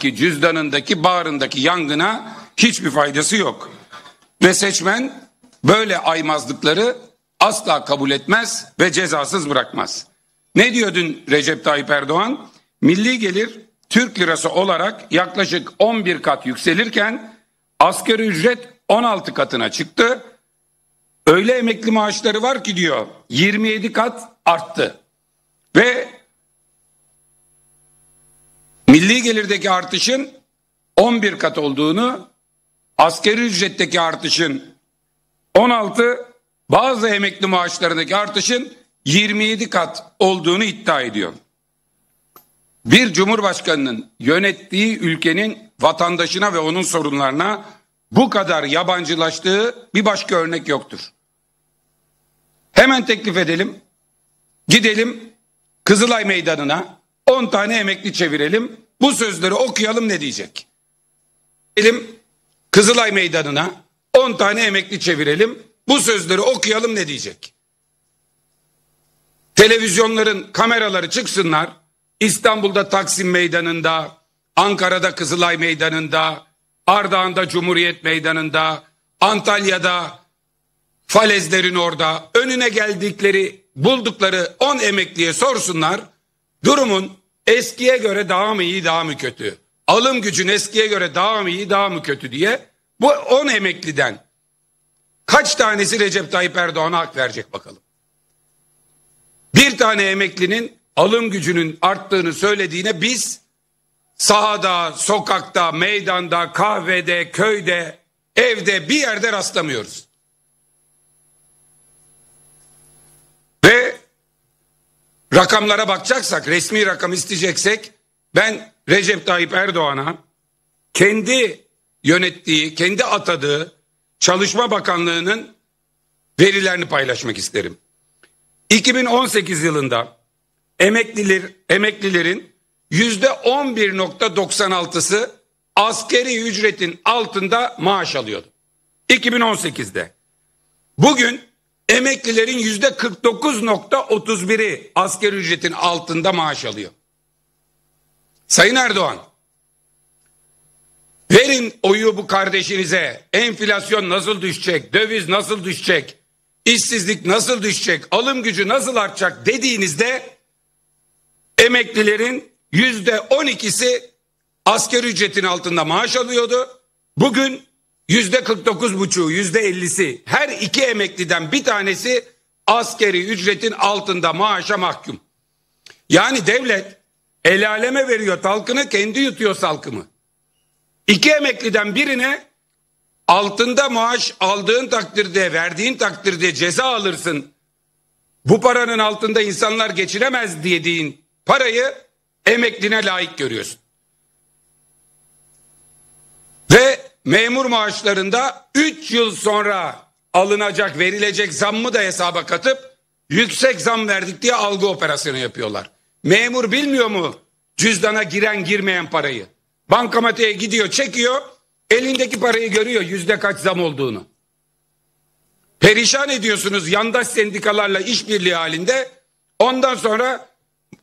ki cüzdanındaki bağrındaki yangına hiçbir faydası yok. Ve seçmen böyle aymazlıkları asla kabul etmez ve cezasız bırakmaz. Ne diyordun Recep Tayyip Erdoğan? Milli gelir Türk lirası olarak yaklaşık 11 kat yükselirken asgari ücret 16 katına çıktı. Öyle emekli maaşları var ki diyor 27 kat arttı. Ve milli gelirdeki artışın 11 kat olduğunu, askeri ücretteki artışın 16, bazı emekli maaşlarındaki artışın 27 kat olduğunu iddia ediyor. Bir cumhurbaşkanının yönettiği ülkenin vatandaşına ve onun sorunlarına bu kadar yabancılaştığı bir başka örnek yoktur. Hemen teklif edelim. Gidelim Kızılay Meydanı'na 10 tane emekli çevirelim. Bu sözleri okuyalım ne diyecek? Elim Kızılay Meydanı'na 10 tane emekli çevirelim. Bu sözleri okuyalım ne diyecek? Televizyonların kameraları çıksınlar. İstanbul'da Taksim Meydanı'nda, Ankara'da Kızılay Meydanı'nda, Ardahan'da Cumhuriyet Meydanı'nda, Antalya'da falezlerin orada önüne geldikleri buldukları 10 emekliye sorsunlar durumun Eskiye göre daha mı iyi daha mı kötü? Alım gücün eskiye göre daha mı iyi daha mı kötü diye bu 10 emekliden kaç tanesi Recep Tayyip Erdoğan'a hak verecek bakalım. Bir tane emeklinin alım gücünün arttığını söylediğine biz sahada, sokakta, meydanda, kahvede, köyde, evde bir yerde rastlamıyoruz. rakamlara bakacaksak, resmi rakam isteyeceksek ben Recep Tayyip Erdoğan'a kendi yönettiği, kendi atadığı Çalışma Bakanlığı'nın verilerini paylaşmak isterim. 2018 yılında emekliler, emeklilerin yüzde 11.96'sı askeri ücretin altında maaş alıyordu. 2018'de. Bugün Emeklilerin yüzde 49.31'i asker ücretin altında maaş alıyor. Sayın Erdoğan, verin oyu bu kardeşinize. Enflasyon nasıl düşecek, döviz nasıl düşecek, işsizlik nasıl düşecek, alım gücü nasıl artacak dediğinizde emeklilerin yüzde 12'si asker ücretin altında maaş alıyordu. Bugün yüzde 49 buçu yüzde 50'si her iki emekliden bir tanesi askeri ücretin altında maaşa mahkum. Yani devlet el aleme veriyor salkını kendi yutuyor salkımı. İki emekliden birine altında maaş aldığın takdirde verdiğin takdirde ceza alırsın. Bu paranın altında insanlar geçiremez dediğin parayı emekline layık görüyorsun. Ve memur maaşlarında 3 yıl sonra alınacak verilecek zammı da hesaba katıp yüksek zam verdik diye algı operasyonu yapıyorlar. Memur bilmiyor mu cüzdana giren girmeyen parayı? Bankamatiğe gidiyor çekiyor elindeki parayı görüyor yüzde kaç zam olduğunu. Perişan ediyorsunuz yandaş sendikalarla işbirliği halinde. Ondan sonra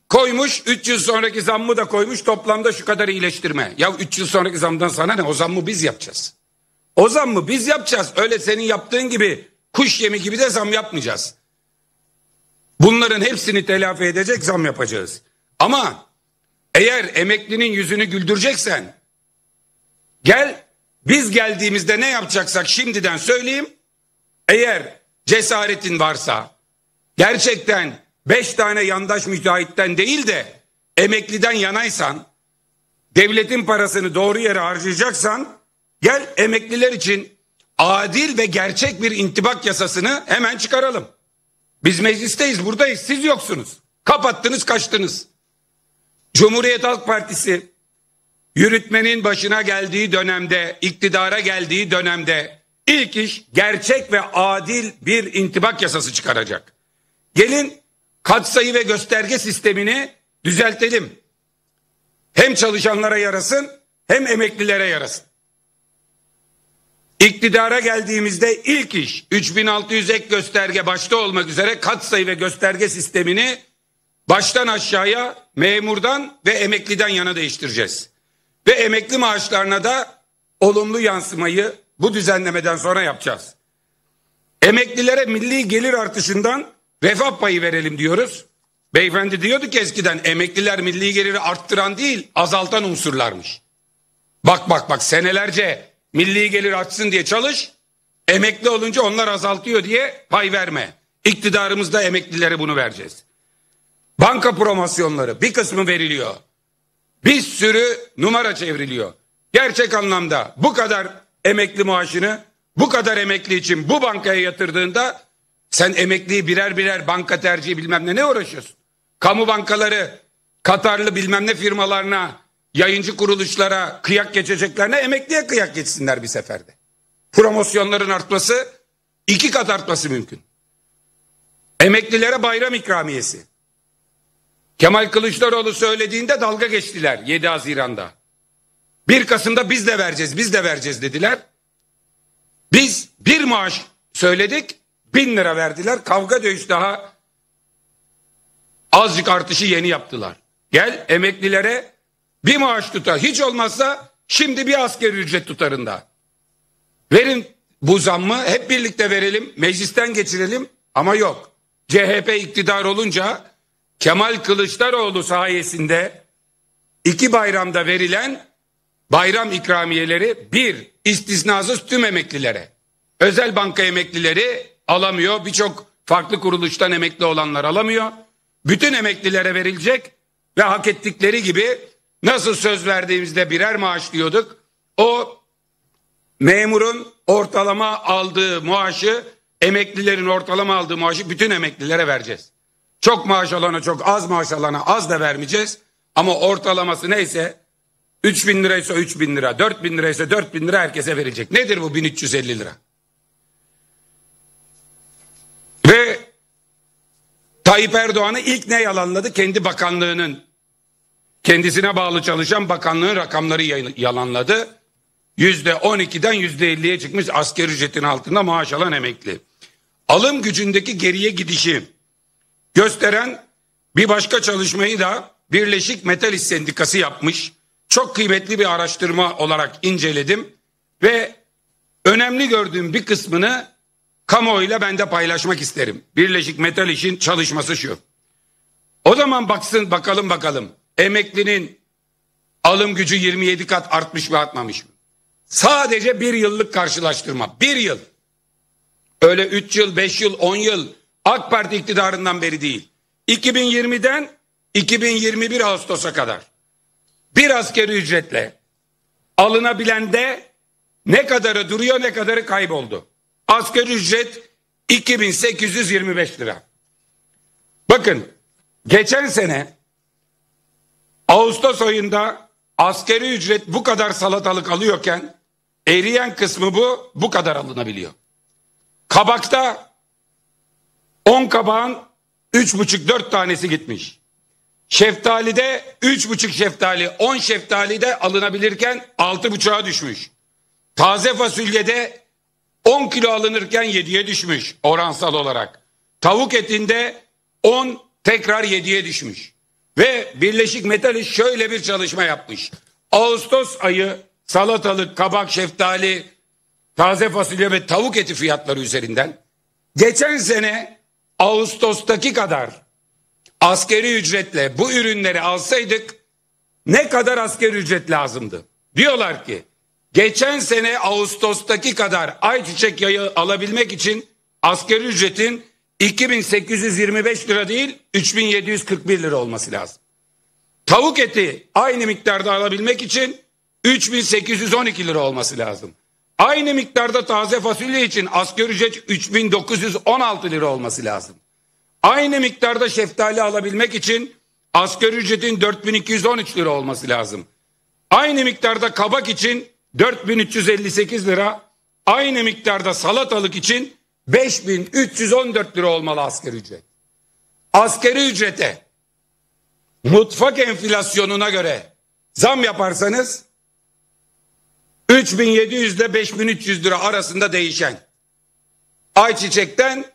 Koymuş 3 yıl sonraki zammı da koymuş toplamda şu kadar iyileştirme. Ya 3 yıl sonraki zamdan sana ne o zammı biz yapacağız. O zammı biz yapacağız. Öyle senin yaptığın gibi kuş yemi gibi de zam yapmayacağız. Bunların hepsini telafi edecek zam yapacağız. Ama eğer emeklinin yüzünü güldüreceksen gel biz geldiğimizde ne yapacaksak şimdiden söyleyeyim. Eğer cesaretin varsa gerçekten beş tane yandaş müteahhitten değil de emekliden yanaysan, devletin parasını doğru yere harcayacaksan gel emekliler için adil ve gerçek bir intibak yasasını hemen çıkaralım. Biz meclisteyiz buradayız siz yoksunuz. Kapattınız kaçtınız. Cumhuriyet Halk Partisi yürütmenin başına geldiği dönemde, iktidara geldiği dönemde ilk iş gerçek ve adil bir intibak yasası çıkaracak. Gelin katsayı ve gösterge sistemini düzeltelim. Hem çalışanlara yarasın hem emeklilere yarasın. İktidara geldiğimizde ilk iş 3600 ek gösterge başta olmak üzere katsayı ve gösterge sistemini baştan aşağıya memurdan ve emekliden yana değiştireceğiz. Ve emekli maaşlarına da olumlu yansımayı bu düzenlemeden sonra yapacağız. Emeklilere milli gelir artışından refah payı verelim diyoruz. Beyefendi diyordu ki eskiden emekliler milli geliri arttıran değil azaltan unsurlarmış. Bak bak bak senelerce milli gelir artsın diye çalış emekli olunca onlar azaltıyor diye pay verme. İktidarımızda emeklilere bunu vereceğiz. Banka promosyonları bir kısmı veriliyor. Bir sürü numara çevriliyor. Gerçek anlamda bu kadar emekli maaşını bu kadar emekli için bu bankaya yatırdığında sen emekliyi birer birer banka tercihi bilmem ne ne uğraşıyorsun? Kamu bankaları Katarlı bilmem ne firmalarına yayıncı kuruluşlara kıyak geçeceklerine emekliye kıyak geçsinler bir seferde. Promosyonların artması iki kat artması mümkün. Emeklilere bayram ikramiyesi. Kemal Kılıçdaroğlu söylediğinde dalga geçtiler 7 Haziran'da. 1 Kasım'da biz de vereceğiz, biz de vereceğiz dediler. Biz bir maaş söyledik. Bin lira verdiler kavga dövüş daha azıcık artışı yeni yaptılar. Gel emeklilere bir maaş tutar hiç olmazsa şimdi bir asker ücret tutarında. Verin bu zammı hep birlikte verelim meclisten geçirelim ama yok. CHP iktidar olunca Kemal Kılıçdaroğlu sayesinde iki bayramda verilen bayram ikramiyeleri bir istisnasız tüm emeklilere özel banka emeklileri alamıyor. Birçok farklı kuruluştan emekli olanlar alamıyor. Bütün emeklilere verilecek ve hak ettikleri gibi nasıl söz verdiğimizde birer maaş diyorduk. O memurun ortalama aldığı maaşı emeklilerin ortalama aldığı maaşı bütün emeklilere vereceğiz. Çok maaş alana çok az maaş alana az da vermeyeceğiz. Ama ortalaması neyse 3 bin liraysa 3 bin lira 4 bin liraysa 4 bin lira herkese verecek. Nedir bu 1350 lira? Tayyip Erdoğan'ı ilk ne yalanladı? Kendi bakanlığının kendisine bağlı çalışan bakanlığın rakamları yalanladı. Yüzde 12'den yüzde 50'ye çıkmış asker ücretin altında maaş alan emekli. Alım gücündeki geriye gidişi gösteren bir başka çalışmayı da Birleşik Metal İş Sendikası yapmış. Çok kıymetli bir araştırma olarak inceledim ve önemli gördüğüm bir kısmını kamuoyuyla ben de paylaşmak isterim. Birleşik Metal İş'in çalışması şu. O zaman baksın bakalım bakalım emeklinin alım gücü 27 kat artmış mı artmamış mı? Sadece bir yıllık karşılaştırma. Bir yıl. Öyle 3 yıl, 5 yıl, 10 yıl AK Parti iktidarından beri değil. 2020'den 2021 Ağustos'a kadar bir askeri ücretle alınabilen de ne kadarı duruyor ne kadarı kayboldu. Asgari ücret 2825 lira. Bakın geçen sene Ağustos ayında askeri ücret bu kadar salatalık alıyorken eriyen kısmı bu bu kadar alınabiliyor. Kabakta 10 kabağın 3,5-4 tanesi gitmiş. Şeftalide 3,5 şeftali 10 şeftalide alınabilirken 6,5'a düşmüş. Taze fasulyede 10 kilo alınırken 7'ye düşmüş oransal olarak. Tavuk etinde 10 tekrar 7'ye düşmüş. Ve Birleşik Metal'i şöyle bir çalışma yapmış. Ağustos ayı salatalık, kabak, şeftali, taze fasulye ve tavuk eti fiyatları üzerinden geçen sene Ağustos'taki kadar askeri ücretle bu ürünleri alsaydık ne kadar askeri ücret lazımdı? Diyorlar ki geçen sene Ağustos'taki kadar ayçiçek yağı alabilmek için askeri ücretin 2825 lira değil 3741 lira olması lazım. Tavuk eti aynı miktarda alabilmek için 3812 lira olması lazım. Aynı miktarda taze fasulye için asgari ücret 3916 lira olması lazım. Aynı miktarda şeftali alabilmek için asgari ücretin 4213 lira olması lazım. Aynı miktarda kabak için 4358 lira aynı miktarda salatalık için 5314 lira olmalı asgari ücret. Asgari ücrete mutfak enflasyonuna göre zam yaparsanız 3700 ile 5300 lira arasında değişen ayçiçekten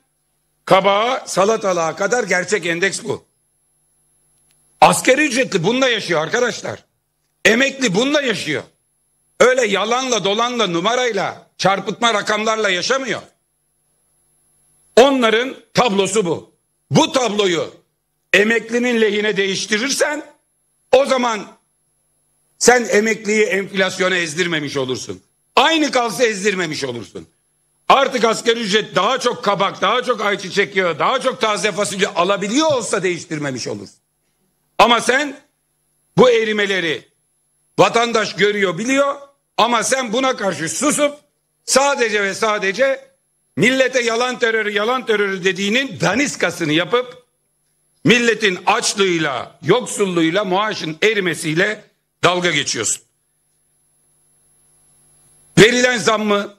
kabağa salatalığa kadar gerçek endeks bu. Asgari ücretli bununla yaşıyor arkadaşlar. Emekli bununla yaşıyor. Öyle yalanla dolanla numarayla çarpıtma rakamlarla yaşamıyor. Onların tablosu bu. Bu tabloyu emeklinin lehine değiştirirsen o zaman sen emekliyi enflasyona ezdirmemiş olursun. Aynı kalsa ezdirmemiş olursun. Artık asgari ücret daha çok kabak, daha çok ayçiçek yağı, daha çok taze fasulye alabiliyor olsa değiştirmemiş olursun. Ama sen bu erimeleri vatandaş görüyor, biliyor. Ama sen buna karşı susup sadece ve sadece millete yalan terörü yalan terörü dediğinin daniskasını yapıp milletin açlığıyla, yoksulluğuyla, maaşın erimesiyle dalga geçiyorsun. Verilen zam mı?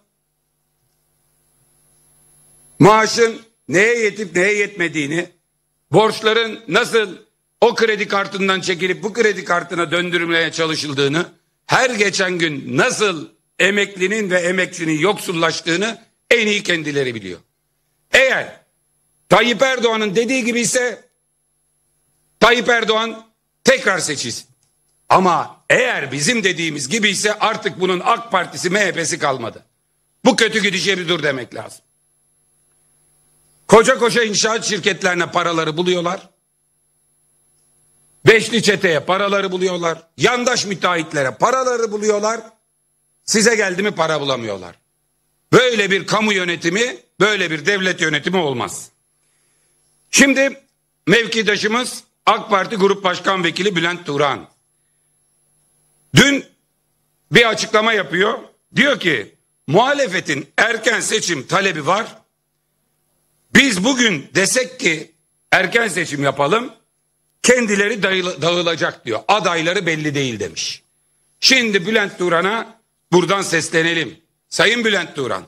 Maaşın neye yetip neye yetmediğini, borçların nasıl o kredi kartından çekilip bu kredi kartına döndürülmeye çalışıldığını her geçen gün nasıl emeklinin ve emekçinin yoksullaştığını en iyi kendileri biliyor. Eğer Tayyip Erdoğan'ın dediği gibi ise Tayyip Erdoğan tekrar seçilsin. Ama eğer bizim dediğimiz gibi ise artık bunun AK Partisi MHP'si kalmadı. Bu kötü gidişe bir dur demek lazım. Koca koca inşaat şirketlerine paraları buluyorlar. Beşli çeteye paraları buluyorlar. Yandaş müteahhitlere paraları buluyorlar. Size geldi mi para bulamıyorlar. Böyle bir kamu yönetimi, böyle bir devlet yönetimi olmaz. Şimdi mevkidaşımız AK Parti Grup Başkan Vekili Bülent Turan. Dün bir açıklama yapıyor. Diyor ki muhalefetin erken seçim talebi var. Biz bugün desek ki erken seçim yapalım kendileri dağılacak diyor. Adayları belli değil demiş. Şimdi Bülent Duran'a buradan seslenelim. Sayın Bülent Duran.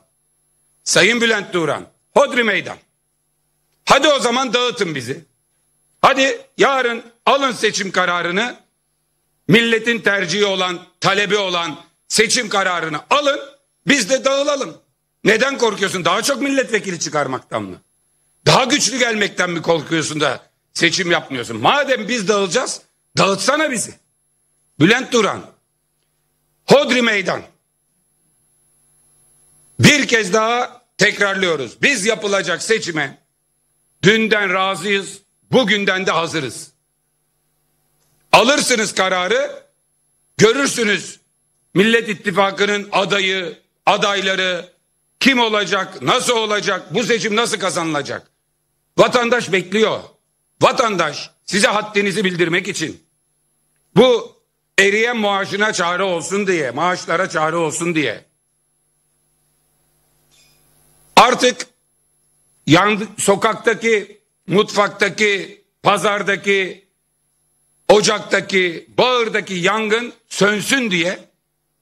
Sayın Bülent Duran. Hodri meydan. Hadi o zaman dağıtın bizi. Hadi yarın alın seçim kararını. Milletin tercihi olan, talebi olan seçim kararını alın. Biz de dağılalım. Neden korkuyorsun? Daha çok milletvekili çıkarmaktan mı? Daha güçlü gelmekten mi korkuyorsun da seçim yapmıyorsun. Madem biz dağılacağız dağıtsana bizi. Bülent Duran, Hodri Meydan. Bir kez daha tekrarlıyoruz. Biz yapılacak seçime dünden razıyız, bugünden de hazırız. Alırsınız kararı, görürsünüz Millet İttifakı'nın adayı, adayları, kim olacak, nasıl olacak, bu seçim nasıl kazanılacak? Vatandaş bekliyor. Vatandaş size haddinizi bildirmek için bu eriyen maaşına çare olsun diye, maaşlara çare olsun diye artık yan, sokaktaki, mutfaktaki, pazardaki, ocaktaki, bağırdaki yangın sönsün diye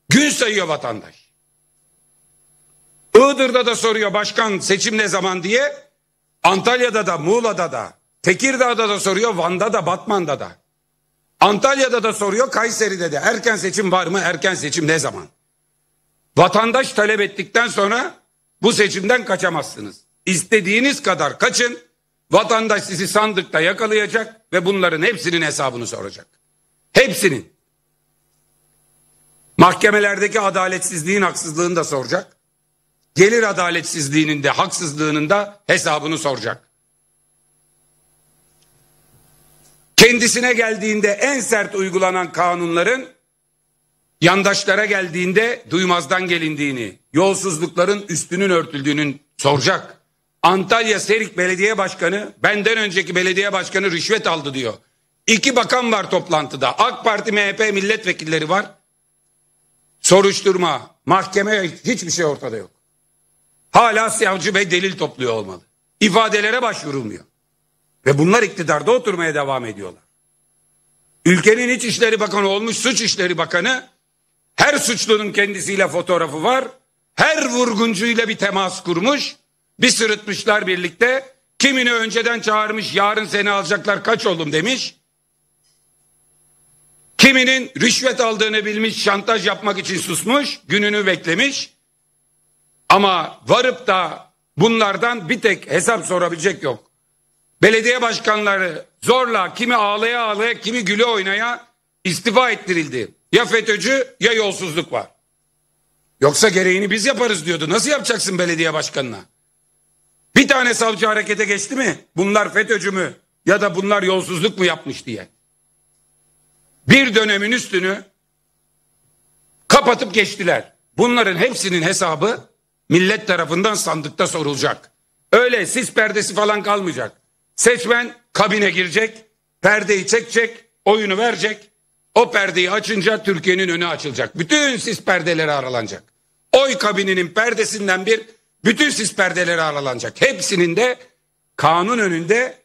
gün sayıyor vatandaş. Iğdır'da da soruyor başkan seçim ne zaman diye. Antalya'da da Muğla'da da Tekirdağ'da da soruyor, Van'da da, Batman'da da. Antalya'da da soruyor, Kayseri'de de. Erken seçim var mı? Erken seçim ne zaman? Vatandaş talep ettikten sonra bu seçimden kaçamazsınız. İstediğiniz kadar kaçın. Vatandaş sizi sandıkta yakalayacak ve bunların hepsinin hesabını soracak. Hepsinin. Mahkemelerdeki adaletsizliğin haksızlığını da soracak. Gelir adaletsizliğinin de haksızlığının da hesabını soracak. Kendisine geldiğinde en sert uygulanan kanunların yandaşlara geldiğinde duymazdan gelindiğini, yolsuzlukların üstünün örtüldüğünün soracak. Antalya Serik Belediye Başkanı benden önceki belediye başkanı rüşvet aldı diyor. İki bakan var toplantıda. AK Parti MHP milletvekilleri var. Soruşturma, mahkeme hiçbir şey ortada yok. Hala savcı bey delil topluyor olmalı. İfadelere başvurulmuyor. Ve bunlar iktidarda oturmaya devam ediyorlar. Ülkenin İçişleri Bakanı olmuş Suç İşleri Bakanı her suçlunun kendisiyle fotoğrafı var. Her vurguncuyla bir temas kurmuş. Bir sırıtmışlar birlikte. Kimini önceden çağırmış yarın seni alacaklar kaç oğlum demiş. Kiminin rüşvet aldığını bilmiş şantaj yapmak için susmuş gününü beklemiş. Ama varıp da bunlardan bir tek hesap sorabilecek yok. Belediye başkanları zorla kimi ağlaya ağlaya kimi güle oynaya istifa ettirildi. Ya FETÖ'cü ya yolsuzluk var. Yoksa gereğini biz yaparız diyordu. Nasıl yapacaksın belediye başkanına? Bir tane savcı harekete geçti mi? Bunlar FETÖ'cü mü? Ya da bunlar yolsuzluk mu yapmış diye. Bir dönemin üstünü kapatıp geçtiler. Bunların hepsinin hesabı millet tarafından sandıkta sorulacak. Öyle sis perdesi falan kalmayacak. Seçmen kabine girecek, perdeyi çekecek, oyunu verecek. O perdeyi açınca Türkiye'nin önü açılacak. Bütün sis perdeleri aralanacak. Oy kabininin perdesinden bir bütün sis perdeleri aralanacak. Hepsinin de kanun önünde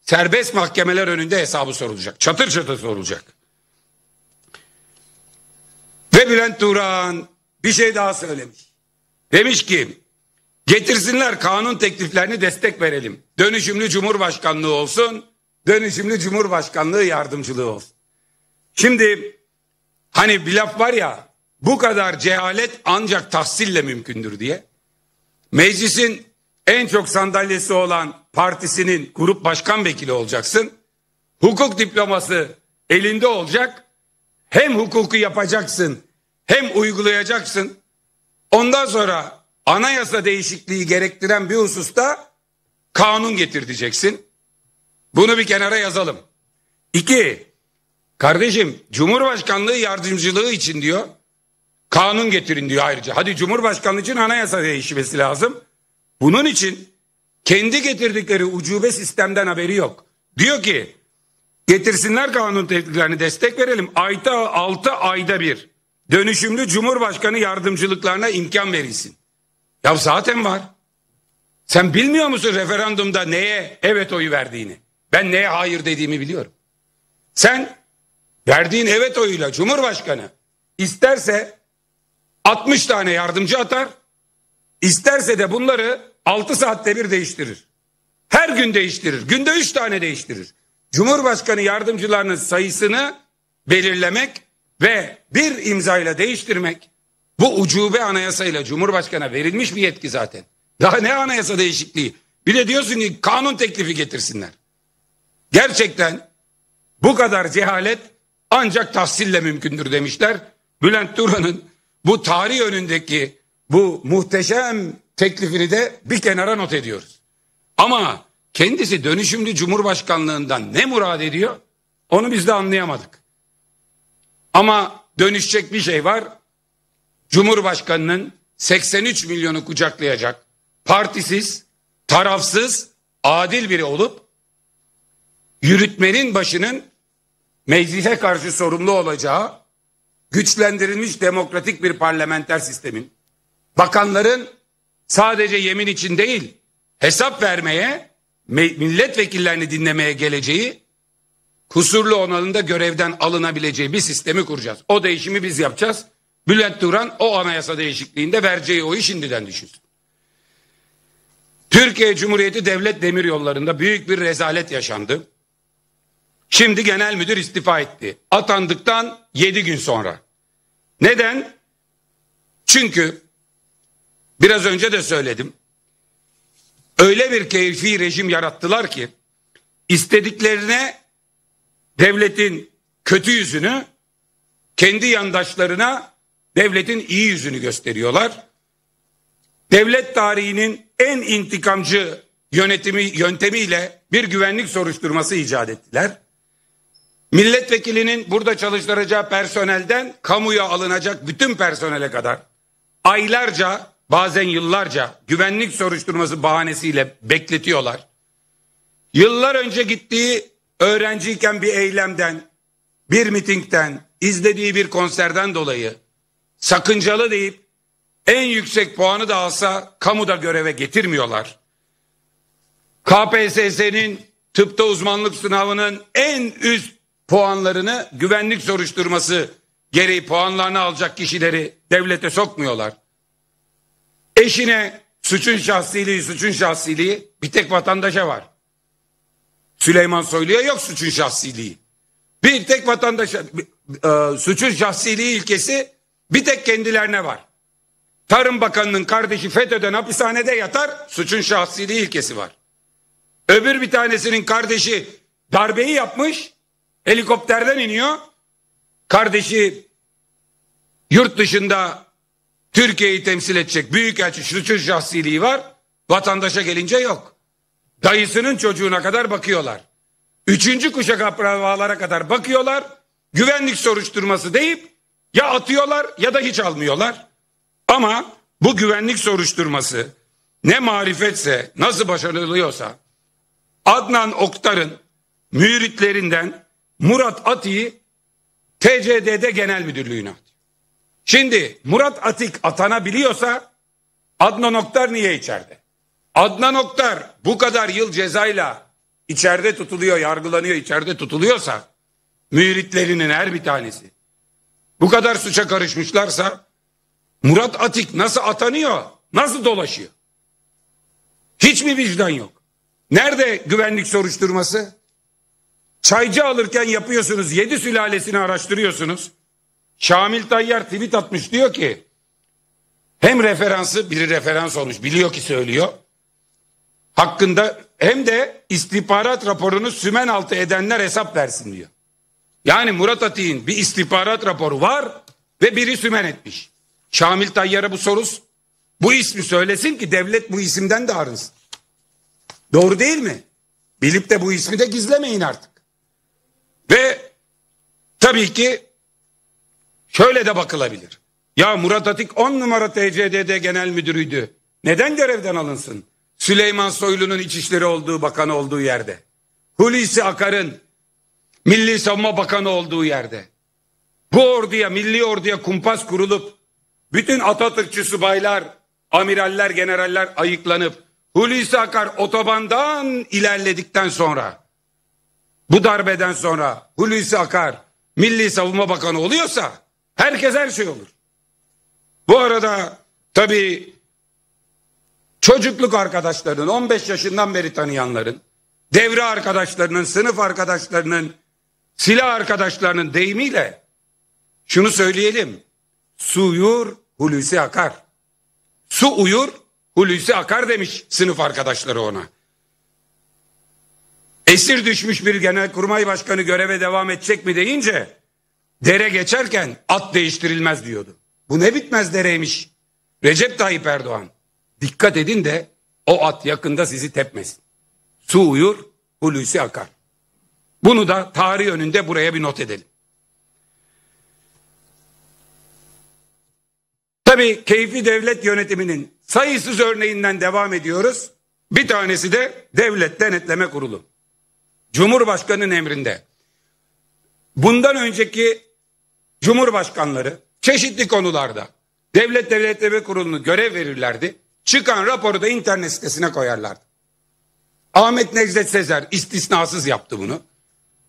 serbest mahkemeler önünde hesabı sorulacak. Çatır çatır sorulacak. Ve Bülent Turan bir şey daha söylemiş. Demiş ki Getirsinler kanun tekliflerini destek verelim. Dönüşümlü cumhurbaşkanlığı olsun, dönüşümlü cumhurbaşkanlığı yardımcılığı olsun. Şimdi hani bir laf var ya bu kadar cehalet ancak tahsille mümkündür diye. Meclisin en çok sandalyesi olan partisinin grup başkan vekili olacaksın. Hukuk diploması elinde olacak. Hem hukuku yapacaksın hem uygulayacaksın. Ondan sonra anayasa değişikliği gerektiren bir hususta kanun getirteceksin. Bunu bir kenara yazalım. İki, kardeşim Cumhurbaşkanlığı yardımcılığı için diyor kanun getirin diyor ayrıca. Hadi Cumhurbaşkanlığı için anayasa değişmesi lazım. Bunun için kendi getirdikleri ucube sistemden haberi yok. Diyor ki getirsinler kanun tekliflerini destek verelim. Ayda altı ayda bir dönüşümlü Cumhurbaşkanı yardımcılıklarına imkan verilsin. Ya zaten var. Sen bilmiyor musun referandumda neye evet oyu verdiğini? Ben neye hayır dediğimi biliyorum. Sen verdiğin evet oyuyla Cumhurbaşkanı isterse 60 tane yardımcı atar, isterse de bunları 6 saatte bir değiştirir. Her gün değiştirir. Günde 3 tane değiştirir. Cumhurbaşkanı yardımcılarının sayısını belirlemek ve bir imzayla değiştirmek bu ucube anayasayla cumhurbaşkanına verilmiş bir yetki zaten. Daha ne anayasa değişikliği? Bir de diyorsun ki kanun teklifi getirsinler. Gerçekten bu kadar cehalet ancak tahsille mümkündür demişler. Bülent Duran'ın bu tarih önündeki bu muhteşem teklifini de bir kenara not ediyoruz. Ama kendisi dönüşümlü cumhurbaşkanlığından ne murad ediyor onu biz de anlayamadık. Ama dönüşecek bir şey var Cumhurbaşkanının 83 milyonu kucaklayacak partisiz, tarafsız, adil biri olup yürütmenin başının meclise karşı sorumlu olacağı güçlendirilmiş demokratik bir parlamenter sistemin bakanların sadece yemin için değil hesap vermeye milletvekillerini dinlemeye geleceği kusurlu onalında görevden alınabileceği bir sistemi kuracağız. O değişimi biz yapacağız. Bülent Duran o anayasa değişikliğinde vereceği o iş şimdiden düşünsün. Türkiye Cumhuriyeti Devlet Demir Yolları'nda büyük bir rezalet yaşandı. Şimdi genel müdür istifa etti. Atandıktan 7 gün sonra. Neden? Çünkü biraz önce de söyledim. Öyle bir keyfi rejim yarattılar ki istediklerine devletin kötü yüzünü kendi yandaşlarına devletin iyi yüzünü gösteriyorlar. Devlet tarihinin en intikamcı yönetimi yöntemiyle bir güvenlik soruşturması icat ettiler. Milletvekilinin burada çalıştıracağı personelden kamuya alınacak bütün personele kadar aylarca bazen yıllarca güvenlik soruşturması bahanesiyle bekletiyorlar. Yıllar önce gittiği öğrenciyken bir eylemden, bir mitingden, izlediği bir konserden dolayı sakıncalı deyip en yüksek puanı da alsa kamuda göreve getirmiyorlar. KPSS'nin tıpta uzmanlık sınavının en üst puanlarını güvenlik soruşturması gereği puanlarını alacak kişileri devlete sokmuyorlar. Eşine suçun şahsiliği suçun şahsiliği bir tek vatandaşa var. Süleyman Soylu'ya yok suçun şahsiliği. Bir tek vatandaşa e, suçun şahsiliği ilkesi bir tek kendilerine var. Tarım Bakanı'nın kardeşi FETÖ'den hapishanede yatar, suçun şahsiliği ilkesi var. Öbür bir tanesinin kardeşi darbeyi yapmış, helikopterden iniyor. Kardeşi yurt dışında Türkiye'yi temsil edecek büyük büyükelçi suçun şahsiliği var. Vatandaşa gelince yok. Dayısının çocuğuna kadar bakıyorlar. Üçüncü kuşak akrabalara kadar bakıyorlar. Güvenlik soruşturması deyip ya atıyorlar ya da hiç almıyorlar. Ama bu güvenlik soruşturması ne marifetse nasıl başarılıyorsa Adnan Oktar'ın müritlerinden Murat Ati'yi TCDD Genel Müdürlüğü'ne atıyor. Şimdi Murat Atik atanabiliyorsa Adnan Oktar niye içeride? Adnan Oktar bu kadar yıl cezayla içeride tutuluyor, yargılanıyor, içeride tutuluyorsa müritlerinin her bir tanesi bu kadar suça karışmışlarsa Murat Atik nasıl atanıyor? Nasıl dolaşıyor? Hiç mi vicdan yok? Nerede güvenlik soruşturması? Çaycı alırken yapıyorsunuz. Yedi sülalesini araştırıyorsunuz. Şamil Tayyar tweet atmış diyor ki hem referansı biri referans olmuş biliyor ki söylüyor. Hakkında hem de istihbarat raporunu sümen altı edenler hesap versin diyor. Yani Murat Atik'in bir istihbarat raporu var ve biri sümen etmiş. Şamil Tayyar'a bu sorus bu ismi söylesin ki devlet bu isimden de arınsın. Doğru değil mi? Bilip de bu ismi de gizlemeyin artık. Ve tabii ki şöyle de bakılabilir. Ya Murat Atik 10 numara TCDD genel müdürüydü. Neden görevden alınsın? Süleyman Soylu'nun İçişleri olduğu bakan olduğu yerde. Hulusi Akar'ın Milli Savunma Bakanı olduğu yerde. Bu orduya, milli orduya kumpas kurulup bütün Atatürkçü subaylar, amiraller, generaller ayıklanıp Hulusi Akar otobandan ilerledikten sonra bu darbeden sonra Hulusi Akar Milli Savunma Bakanı oluyorsa herkes her şey olur. Bu arada tabii çocukluk arkadaşlarının 15 yaşından beri tanıyanların devre arkadaşlarının sınıf arkadaşlarının silah arkadaşlarının deyimiyle şunu söyleyelim. Su uyur, hulusi akar. Su uyur, hulusi akar demiş sınıf arkadaşları ona. Esir düşmüş bir genelkurmay başkanı göreve devam edecek mi deyince dere geçerken at değiştirilmez diyordu. Bu ne bitmez dereymiş. Recep Tayyip Erdoğan dikkat edin de o at yakında sizi tepmesin. Su uyur, hulusi akar. Bunu da tarih önünde buraya bir not edelim. Tabii keyfi devlet yönetiminin sayısız örneğinden devam ediyoruz. Bir tanesi de Devlet Denetleme Kurulu. Cumhurbaşkanının emrinde. Bundan önceki cumhurbaşkanları çeşitli konularda Devlet Denetleme Kurulu'nu görev verirlerdi. Çıkan raporu da internet sitesine koyarlardı. Ahmet Necdet Sezer istisnasız yaptı bunu.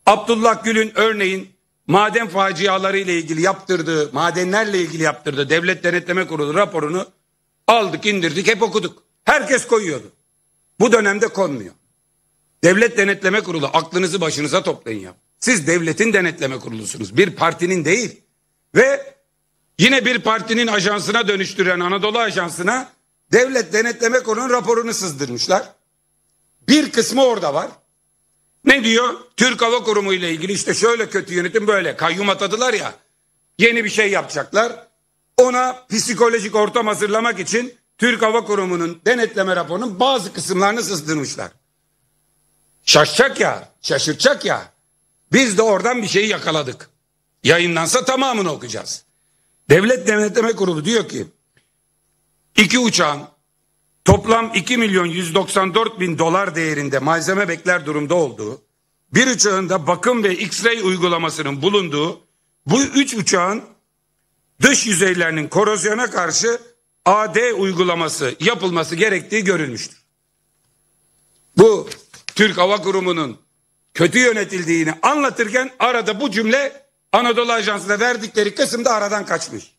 Abdullah Gül'ün örneğin maden faciaları ile ilgili yaptırdığı, madenlerle ilgili yaptırdığı Devlet Denetleme Kurulu raporunu aldık, indirdik, hep okuduk. Herkes koyuyordu. Bu dönemde konmuyor. Devlet Denetleme Kurulu aklınızı başınıza toplayın ya. Siz devletin denetleme kurulusunuz. Bir partinin değil. Ve yine bir partinin ajansına dönüştüren Anadolu Ajansı'na Devlet Denetleme Kurulu'nun raporunu sızdırmışlar. Bir kısmı orada var. Ne diyor? Türk Hava Kurumu ile ilgili işte şöyle kötü yönetim böyle. Kayyum atadılar ya. Yeni bir şey yapacaklar. Ona psikolojik ortam hazırlamak için Türk Hava Kurumu'nun denetleme raporunun bazı kısımlarını sızdırmışlar. Şaşacak ya, şaşırtacak ya. Biz de oradan bir şeyi yakaladık. Yayınlansa tamamını okuyacağız. Devlet Denetleme Kurulu diyor ki iki uçağın toplam 2 milyon 194 bin dolar değerinde malzeme bekler durumda olduğu, bir uçağında bakım ve X-ray uygulamasının bulunduğu bu üç uçağın dış yüzeylerinin korozyona karşı AD uygulaması yapılması gerektiği görülmüştür. Bu Türk Hava Kurumu'nun kötü yönetildiğini anlatırken arada bu cümle Anadolu Ajansı'na verdikleri kısımda aradan kaçmış.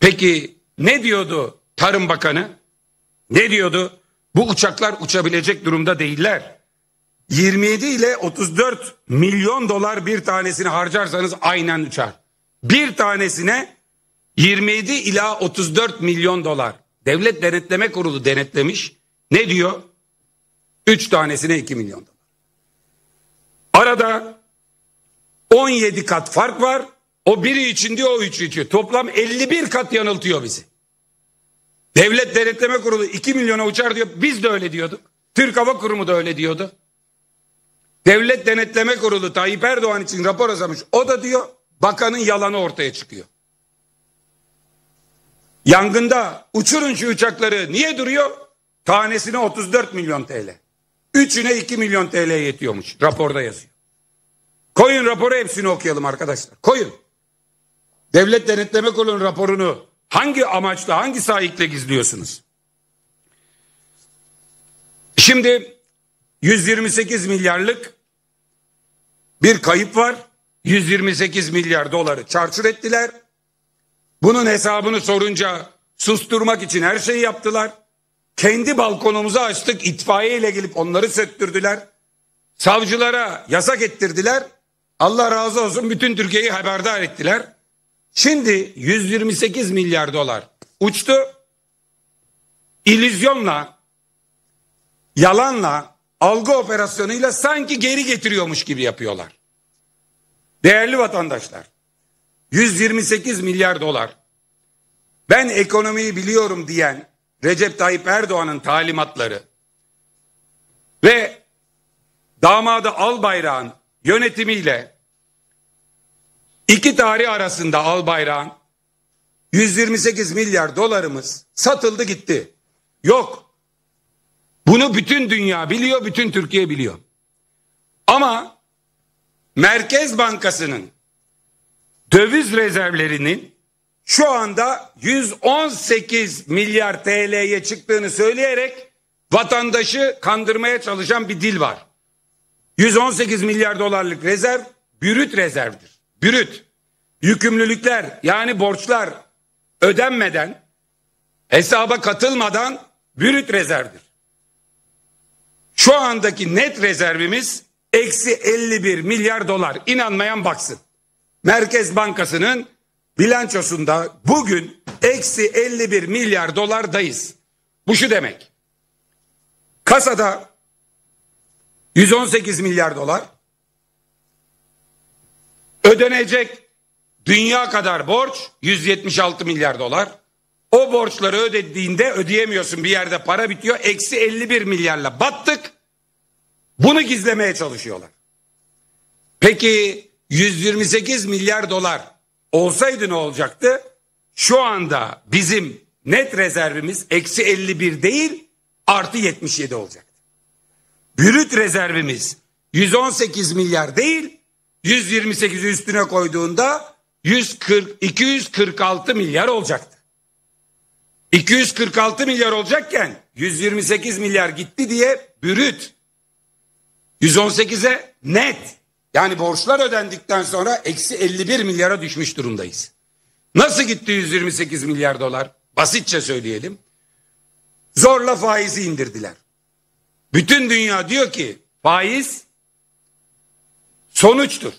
Peki ne diyordu Tarım Bakanı? Ne diyordu? Bu uçaklar uçabilecek durumda değiller. 27 ile 34 milyon dolar bir tanesini harcarsanız aynen uçar. Bir tanesine 27 ila 34 milyon dolar. Devlet Denetleme Kurulu denetlemiş. Ne diyor? 3 tanesine 2 milyon dolar. Arada 17 kat fark var. O biri için diyor o üçü için. Toplam 51 kat yanıltıyor bizi. Devlet Denetleme Kurulu 2 milyona uçar diyor. Biz de öyle diyorduk. Türk Hava Kurumu da öyle diyordu. Devlet Denetleme Kurulu Tayyip Erdoğan için rapor hazırlamış. O da diyor bakanın yalanı ortaya çıkıyor. Yangında uçurun şu uçakları niye duruyor? Tanesine 34 milyon TL. Üçüne 2 milyon TL yetiyormuş. Raporda yazıyor. Koyun raporu hepsini okuyalım arkadaşlar. Koyun. Devlet Denetleme Kurulu'nun raporunu Hangi amaçla, hangi sahikle gizliyorsunuz? Şimdi 128 milyarlık bir kayıp var. 128 milyar doları çarçur ettiler. Bunun hesabını sorunca susturmak için her şeyi yaptılar. Kendi balkonumuzu açtık itfaiye ile gelip onları söktürdüler. Savcılara yasak ettirdiler. Allah razı olsun bütün Türkiye'yi haberdar ettiler. Şimdi 128 milyar dolar uçtu. İllüzyonla, yalanla, algı operasyonuyla sanki geri getiriyormuş gibi yapıyorlar. Değerli vatandaşlar, 128 milyar dolar. Ben ekonomiyi biliyorum diyen Recep Tayyip Erdoğan'ın talimatları ve damadı Albayrak'ın yönetimiyle İki tarih arasında al bayrağın 128 milyar dolarımız satıldı gitti. Yok. Bunu bütün dünya biliyor, bütün Türkiye biliyor. Ama Merkez Bankası'nın döviz rezervlerinin şu anda 118 milyar TL'ye çıktığını söyleyerek vatandaşı kandırmaya çalışan bir dil var. 118 milyar dolarlık rezerv bürüt rezervdir bürüt, yükümlülükler yani borçlar ödenmeden, hesaba katılmadan bürüt rezervdir. Şu andaki net rezervimiz eksi 51 milyar dolar. İnanmayan baksın. Merkez Bankası'nın bilançosunda bugün eksi 51 milyar dolardayız. Bu şu demek. Kasada 118 milyar dolar, ödenecek dünya kadar borç 176 milyar dolar. O borçları ödediğinde ödeyemiyorsun bir yerde para bitiyor. Eksi 51 milyarla battık. Bunu gizlemeye çalışıyorlar. Peki 128 milyar dolar olsaydı ne olacaktı? Şu anda bizim net rezervimiz eksi 51 değil artı 77 olacaktı. Brüt rezervimiz 118 milyar değil 128'i üstüne koyduğunda 140 246 milyar olacaktı. 246 milyar olacakken 128 milyar gitti diye bürüt 118'e net yani borçlar ödendikten sonra eksi 51 milyara düşmüş durumdayız. Nasıl gitti 128 milyar dolar? Basitçe söyleyelim. Zorla faizi indirdiler. Bütün dünya diyor ki faiz sonuçtur.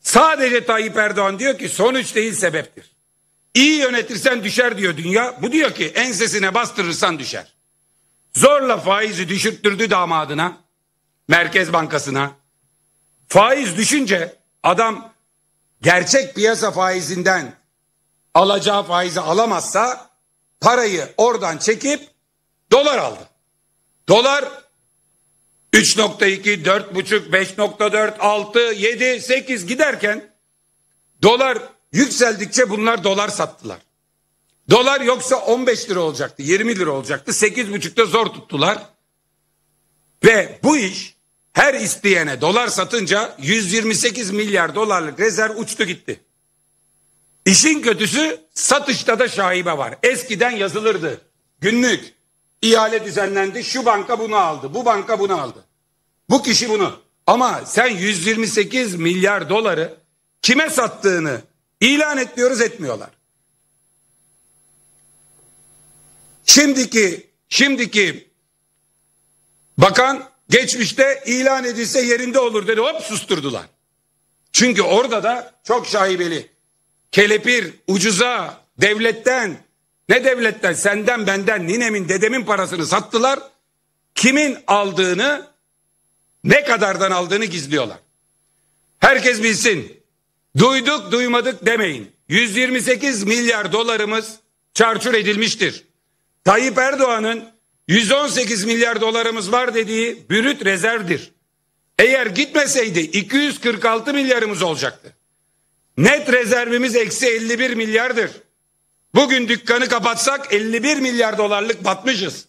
Sadece Tayyip Erdoğan diyor ki sonuç değil sebeptir. İyi yönetirsen düşer diyor dünya. Bu diyor ki ensesine bastırırsan düşer. Zorla faizi düşürttürdü damadına. Merkez Bankası'na. Faiz düşünce adam gerçek piyasa faizinden alacağı faizi alamazsa parayı oradan çekip dolar aldı. Dolar 3.2, 4.5, 5.4, 6, 7, 8 giderken dolar yükseldikçe bunlar dolar sattılar. Dolar yoksa 15 lira olacaktı, 20 lira olacaktı. 8.5'te zor tuttular. Ve bu iş her isteyene dolar satınca 128 milyar dolarlık rezerv uçtu gitti. İşin kötüsü satışta da şaibe var. Eskiden yazılırdı. Günlük ihale düzenlendi. Şu banka bunu aldı. Bu banka bunu aldı. Bu kişi bunu ama sen 128 milyar doları kime sattığını ilan etmiyoruz etmiyorlar. Şimdiki şimdiki bakan geçmişte ilan edilse yerinde olur dedi hop susturdular. Çünkü orada da çok şahibeli, kelepir ucuza devletten ne devletten senden benden ninemin dedemin parasını sattılar. Kimin aldığını ne kadardan aldığını gizliyorlar. Herkes bilsin. Duyduk duymadık demeyin. 128 milyar dolarımız çarçur edilmiştir. Tayyip Erdoğan'ın 118 milyar dolarımız var dediği bürüt rezervdir. Eğer gitmeseydi 246 milyarımız olacaktı. Net rezervimiz eksi 51 milyardır. Bugün dükkanı kapatsak 51 milyar dolarlık batmışız.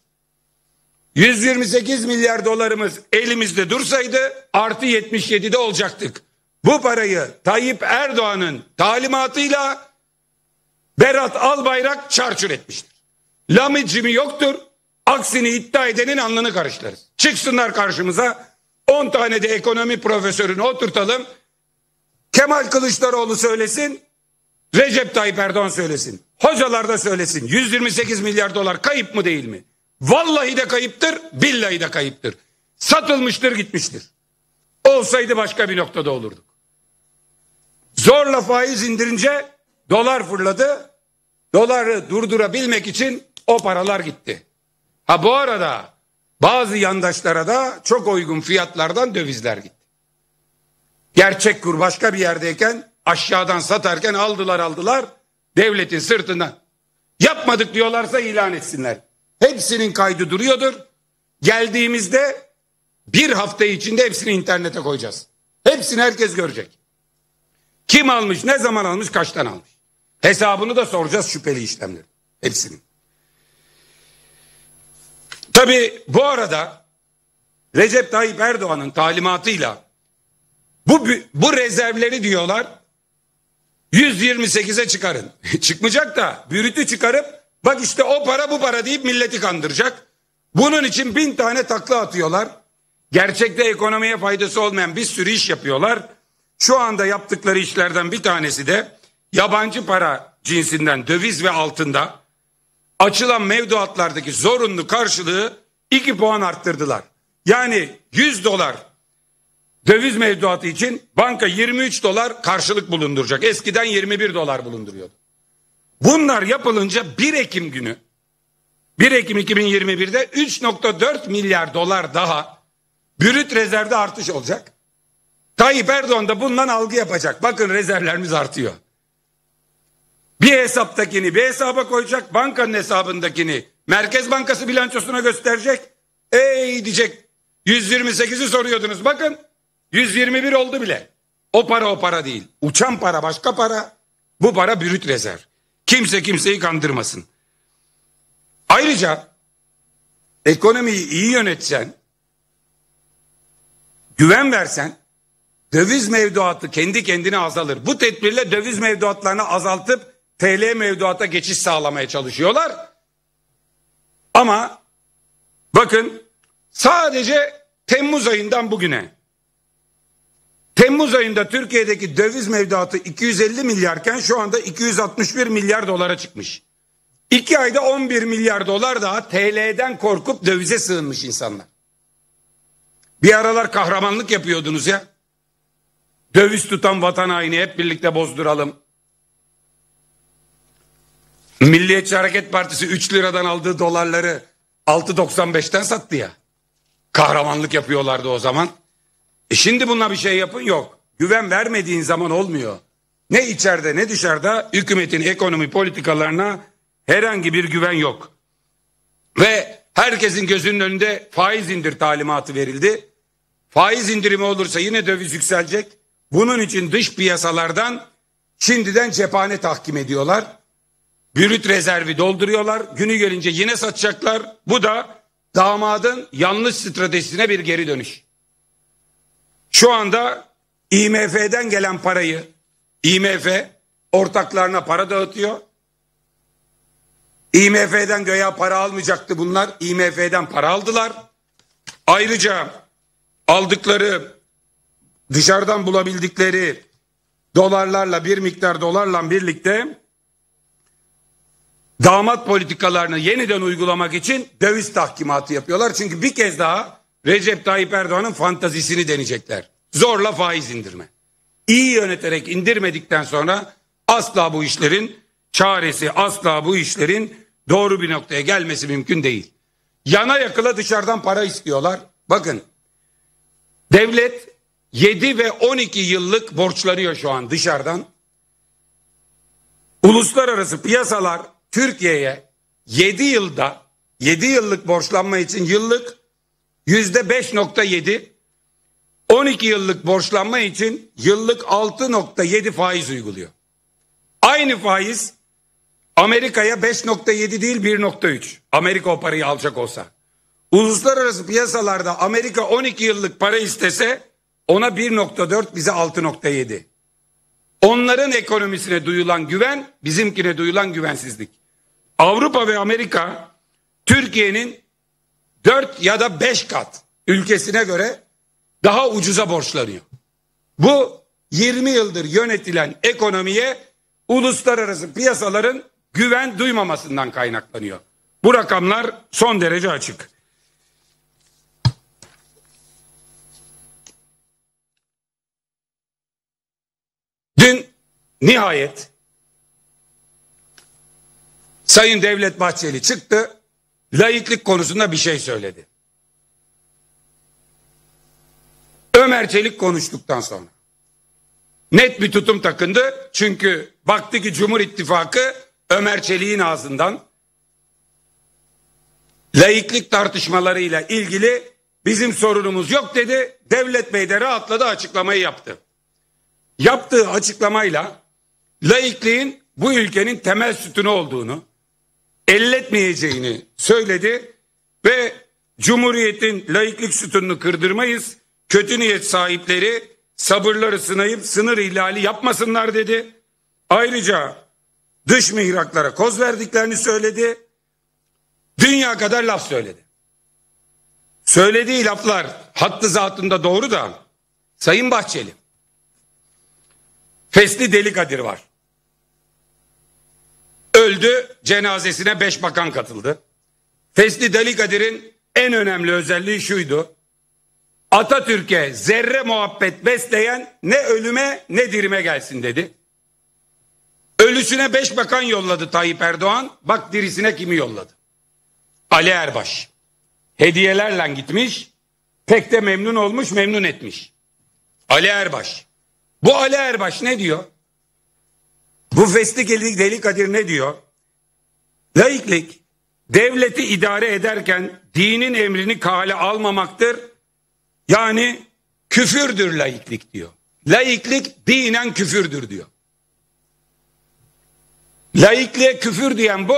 128 milyar dolarımız elimizde dursaydı artı 77'de olacaktık. Bu parayı Tayyip Erdoğan'ın talimatıyla Berat Albayrak çarçur etmiştir. Lamicimi yoktur. Aksini iddia edenin alnını karıştırırız. Çıksınlar karşımıza 10 tane de ekonomi profesörünü oturtalım. Kemal Kılıçdaroğlu söylesin. Recep Tayyip Erdoğan söylesin. Hocalar da söylesin. 128 milyar dolar kayıp mı değil mi? Vallahi de kayıptır, billahi de kayıptır. Satılmıştır, gitmiştir. Olsaydı başka bir noktada olurduk. Zorla faiz indirince dolar fırladı. Doları durdurabilmek için o paralar gitti. Ha bu arada bazı yandaşlara da çok uygun fiyatlardan dövizler gitti. Gerçek kur başka bir yerdeyken aşağıdan satarken aldılar aldılar devletin sırtına. Yapmadık diyorlarsa ilan etsinler. Hepsinin kaydı duruyordur. Geldiğimizde bir hafta içinde hepsini internete koyacağız. Hepsini herkes görecek. Kim almış, ne zaman almış, kaçtan almış. Hesabını da soracağız şüpheli işlemleri. Hepsinin. Tabi bu arada Recep Tayyip Erdoğan'ın talimatıyla bu, bu rezervleri diyorlar 128'e çıkarın. Çıkmayacak da bürütü çıkarıp Bak işte o para bu para deyip milleti kandıracak. Bunun için bin tane takla atıyorlar. Gerçekte ekonomiye faydası olmayan bir sürü iş yapıyorlar. Şu anda yaptıkları işlerden bir tanesi de yabancı para cinsinden döviz ve altında açılan mevduatlardaki zorunlu karşılığı iki puan arttırdılar. Yani 100 dolar döviz mevduatı için banka 23 dolar karşılık bulunduracak. Eskiden 21 dolar bulunduruyordu. Bunlar yapılınca 1 Ekim günü 1 Ekim 2021'de 3.4 milyar dolar daha brüt rezervde artış olacak. Tayyip Erdoğan da bundan algı yapacak. Bakın rezervlerimiz artıyor. Bir hesaptakini bir hesaba koyacak. Bankanın hesabındakini Merkez Bankası bilançosuna gösterecek. Ey diyecek 128'i soruyordunuz bakın 121 oldu bile. O para o para değil. Uçan para başka para. Bu para brüt rezerv. Kimse kimseyi kandırmasın. Ayrıca ekonomiyi iyi yönetsen, güven versen döviz mevduatı kendi kendine azalır. Bu tedbirle döviz mevduatlarını azaltıp TL mevduata geçiş sağlamaya çalışıyorlar. Ama bakın sadece Temmuz ayından bugüne Temmuz ayında Türkiye'deki döviz mevduatı 250 milyarken şu anda 261 milyar dolara çıkmış. İki ayda 11 milyar dolar daha TL'den korkup dövize sığınmış insanlar. Bir aralar kahramanlık yapıyordunuz ya. Döviz tutan vatan haini hep birlikte bozduralım. Milliyetçi Hareket Partisi 3 liradan aldığı dolarları 6.95'ten sattı ya. Kahramanlık yapıyorlardı o zaman. E şimdi buna bir şey yapın yok. Güven vermediğin zaman olmuyor. Ne içeride ne dışarıda hükümetin ekonomi politikalarına herhangi bir güven yok. Ve herkesin gözünün önünde faiz indir talimatı verildi. Faiz indirimi olursa yine döviz yükselecek. Bunun için dış piyasalardan şimdiden cephane tahkim ediyorlar. Brüt rezervi dolduruyorlar. Günü gelince yine satacaklar. Bu da damadın yanlış stratejisine bir geri dönüş. Şu anda IMF'den gelen parayı IMF ortaklarına para dağıtıyor. IMF'den göya para almayacaktı bunlar. IMF'den para aldılar. Ayrıca aldıkları dışarıdan bulabildikleri dolarlarla bir miktar dolarla birlikte damat politikalarını yeniden uygulamak için döviz tahkimatı yapıyorlar. Çünkü bir kez daha Recep Tayyip Erdoğan'ın fantazisini deneyecekler. Zorla faiz indirme. İyi yöneterek indirmedikten sonra asla bu işlerin çaresi, asla bu işlerin doğru bir noktaya gelmesi mümkün değil. Yana yakıla dışarıdan para istiyorlar. Bakın devlet 7 ve 12 yıllık borçlanıyor şu an dışarıdan. Uluslararası piyasalar Türkiye'ye 7 yılda 7 yıllık borçlanma için yıllık yüzde beş nokta yedi, on iki yıllık borçlanma için yıllık altı nokta yedi faiz uyguluyor. Aynı faiz Amerika'ya beş nokta yedi değil bir nokta üç. Amerika o parayı alacak olsa. Uluslararası piyasalarda Amerika on iki yıllık para istese ona bir nokta dört bize altı nokta yedi. Onların ekonomisine duyulan güven bizimkine duyulan güvensizlik. Avrupa ve Amerika Türkiye'nin dört ya da beş kat ülkesine göre daha ucuza borçlanıyor. Bu 20 yıldır yönetilen ekonomiye uluslararası piyasaların güven duymamasından kaynaklanıyor. Bu rakamlar son derece açık. Dün nihayet Sayın Devlet Bahçeli çıktı laiklik konusunda bir şey söyledi. Ömer Çelik konuştuktan sonra. Net bir tutum takındı çünkü baktı ki Cumhur İttifakı Ömer Çelik'in ağzından laiklik tartışmalarıyla ilgili bizim sorunumuz yok dedi. Devlet Bey de rahatladı açıklamayı yaptı. Yaptığı açıklamayla laikliğin bu ülkenin temel sütunu olduğunu, elletmeyeceğini söyledi ve Cumhuriyetin laiklik sütununu kırdırmayız. Kötü niyet sahipleri sabırları sınayıp sınır ihlali yapmasınlar dedi. Ayrıca dış mihraklara koz verdiklerini söyledi. Dünya kadar laf söyledi. Söylediği laflar hattı zatında doğru da Sayın Bahçeli. Fesli deli Kadir var. Öldü, cenazesine beş bakan katıldı. Fesli Dalikadir'in en önemli özelliği şuydu. Atatürk'e zerre muhabbet besleyen ne ölüme ne dirime gelsin dedi. Ölüsüne beş bakan yolladı Tayyip Erdoğan. Bak dirisine kimi yolladı? Ali Erbaş. Hediyelerle gitmiş. Pek de memnun olmuş, memnun etmiş. Ali Erbaş. Bu Ali Erbaş ne diyor? Bu Fesli Deli Kadir ne diyor? Laiklik devleti idare ederken dinin emrini kale almamaktır. Yani küfürdür laiklik diyor. Laiklik dinen küfürdür diyor. Laikliğe küfür diyen bu,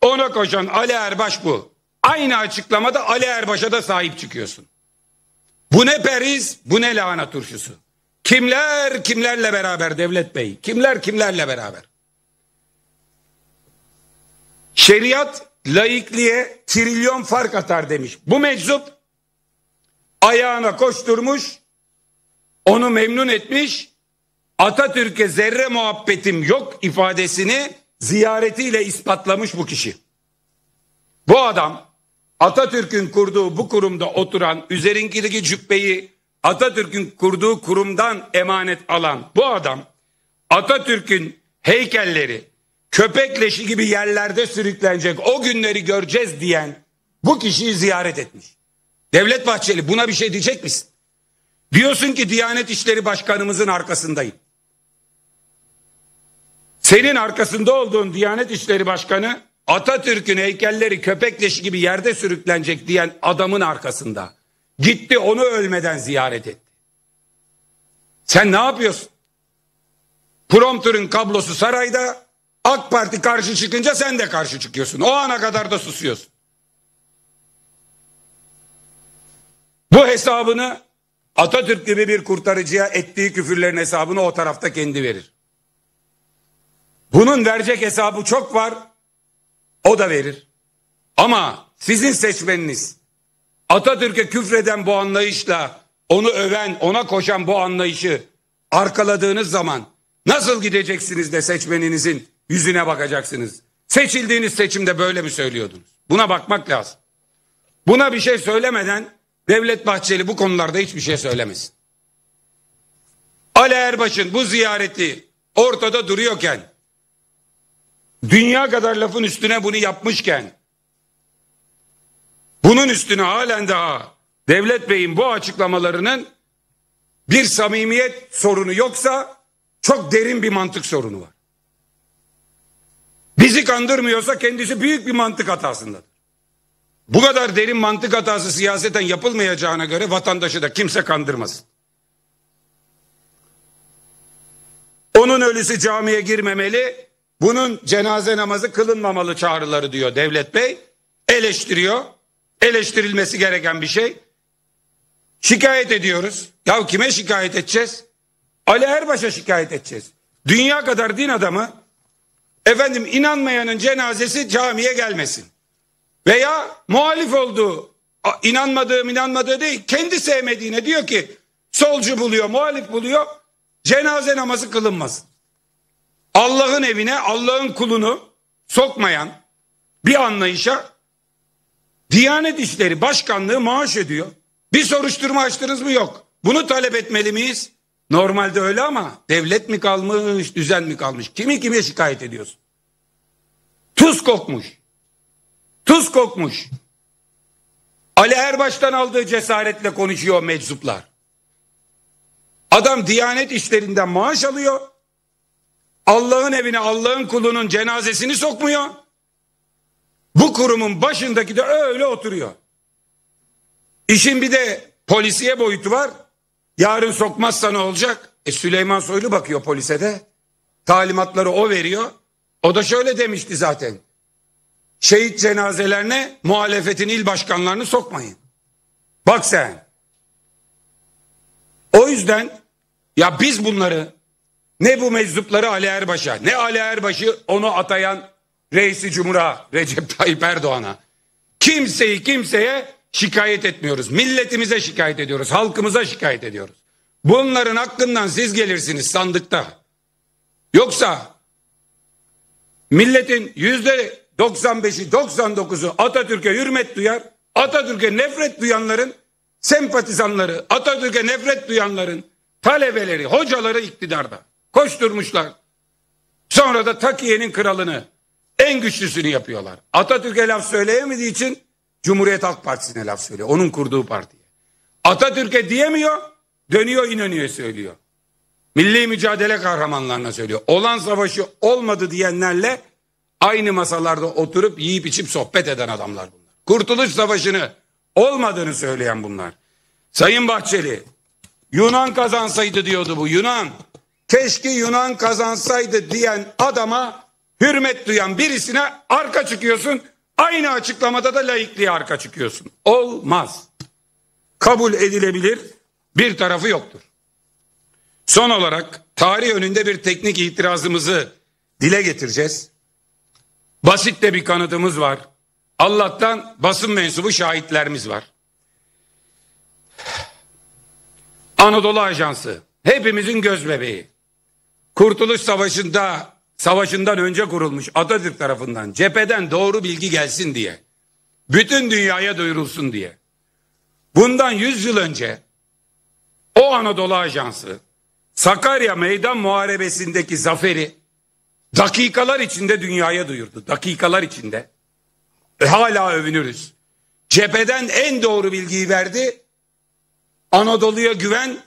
ona koşan Ali Erbaş bu. Aynı açıklamada Ali Erbaş'a da sahip çıkıyorsun. Bu ne periz, bu ne lahana turşusu. Kimler kimlerle beraber devlet bey? Kimler kimlerle beraber? Şeriat laikliğe trilyon fark atar demiş. Bu meczup ayağına koşturmuş, onu memnun etmiş, Atatürk'e zerre muhabbetim yok ifadesini ziyaretiyle ispatlamış bu kişi. Bu adam Atatürk'ün kurduğu bu kurumda oturan üzerindeki cübbeyi Atatürk'ün kurduğu kurumdan emanet alan bu adam Atatürk'ün heykelleri köpek leşi gibi yerlerde sürüklenecek o günleri göreceğiz diyen bu kişiyi ziyaret etmiş. Devlet Bahçeli buna bir şey diyecek misin? Diyorsun ki Diyanet İşleri Başkanımızın arkasındayım. Senin arkasında olduğun Diyanet İşleri Başkanı Atatürk'ün heykelleri köpek leşi gibi yerde sürüklenecek diyen adamın arkasında. Gitti onu ölmeden ziyaret etti. Sen ne yapıyorsun? Promptörün kablosu sarayda AK Parti karşı çıkınca sen de karşı çıkıyorsun. O ana kadar da susuyorsun. Bu hesabını Atatürk gibi bir kurtarıcıya ettiği küfürlerin hesabını o tarafta kendi verir. Bunun verecek hesabı çok var. O da verir. Ama sizin seçmeniniz Atatürk'e küfreden bu anlayışla onu öven, ona koşan bu anlayışı arkaladığınız zaman nasıl gideceksiniz de seçmeninizin yüzüne bakacaksınız? Seçildiğiniz seçimde böyle mi söylüyordunuz? Buna bakmak lazım. Buna bir şey söylemeden Devlet Bahçeli bu konularda hiçbir şey söylemesin. Ali Erbaş'ın bu ziyareti ortada duruyorken dünya kadar lafın üstüne bunu yapmışken bunun üstüne halen daha Devlet Bey'in bu açıklamalarının bir samimiyet sorunu yoksa çok derin bir mantık sorunu var. Bizi kandırmıyorsa kendisi büyük bir mantık hatasındadır. Bu kadar derin mantık hatası siyaseten yapılmayacağına göre vatandaşı da kimse kandırmasın. Onun ölüsü camiye girmemeli, bunun cenaze namazı kılınmamalı çağrıları diyor Devlet Bey. Eleştiriyor eleştirilmesi gereken bir şey. Şikayet ediyoruz. Ya kime şikayet edeceğiz? Ali Erbaş'a şikayet edeceğiz. Dünya kadar din adamı efendim inanmayanın cenazesi camiye gelmesin. Veya muhalif olduğu inanmadığım inanmadığı değil kendi sevmediğine diyor ki solcu buluyor muhalif buluyor cenaze namazı kılınmasın. Allah'ın evine Allah'ın kulunu sokmayan bir anlayışa Diyanet İşleri Başkanlığı maaş ediyor. Bir soruşturma açtınız mı yok. Bunu talep etmeli miyiz? Normalde öyle ama devlet mi kalmış, düzen mi kalmış? Kimi kime şikayet ediyorsun? Tuz kokmuş. Tuz kokmuş. Ali Erbaş'tan aldığı cesaretle konuşuyor meczuplar. Adam Diyanet işlerinden maaş alıyor. Allah'ın evine Allah'ın kulunun cenazesini sokmuyor. Bu kurumun başındaki de öyle oturuyor. İşin bir de polisiye boyutu var. Yarın sokmazsa ne olacak? E Süleyman Soylu bakıyor polise de. Talimatları o veriyor. O da şöyle demişti zaten. Şehit cenazelerine muhalefetin il başkanlarını sokmayın. Bak sen. O yüzden ya biz bunları ne bu meczupları Ali Erbaş'a ne Ali Erbaş'ı onu atayan reisi cumhura Recep Tayyip Erdoğan'a. Kimseyi kimseye şikayet etmiyoruz. Milletimize şikayet ediyoruz. Halkımıza şikayet ediyoruz. Bunların hakkından siz gelirsiniz sandıkta. Yoksa milletin yüzde 95'i 99'u Atatürk'e hürmet duyar. Atatürk'e nefret duyanların sempatizanları, Atatürk'e nefret duyanların talebeleri, hocaları iktidarda. Koşturmuşlar. Sonra da Takiye'nin kralını en güçlüsünü yapıyorlar. Atatürk'e laf söyleyemediği için Cumhuriyet Halk Partisi'ne laf söylüyor. Onun kurduğu partiye. Atatürk'e diyemiyor, dönüyor İnönü'ye söylüyor. Milli mücadele kahramanlarına söylüyor. Olan savaşı olmadı diyenlerle aynı masalarda oturup yiyip içip sohbet eden adamlar bunlar. Kurtuluş savaşını olmadığını söyleyen bunlar. Sayın Bahçeli, Yunan kazansaydı diyordu bu Yunan. Keşke Yunan kazansaydı diyen adama hürmet duyan birisine arka çıkıyorsun. Aynı açıklamada da laikliğe arka çıkıyorsun. Olmaz. Kabul edilebilir bir tarafı yoktur. Son olarak tarih önünde bir teknik itirazımızı dile getireceğiz. Basit de bir kanıtımız var. Allah'tan basın mensubu şahitlerimiz var. Anadolu Ajansı hepimizin göz bebeği. Kurtuluş Savaşı'nda Savaşından önce kurulmuş Atatürk tarafından cepheden doğru bilgi gelsin diye. Bütün dünyaya duyurulsun diye. Bundan 100 yıl önce o Anadolu Ajansı Sakarya Meydan Muharebesi'ndeki zaferi dakikalar içinde dünyaya duyurdu. Dakikalar içinde. E, hala övünürüz. Cepheden en doğru bilgiyi verdi. Anadolu'ya güven,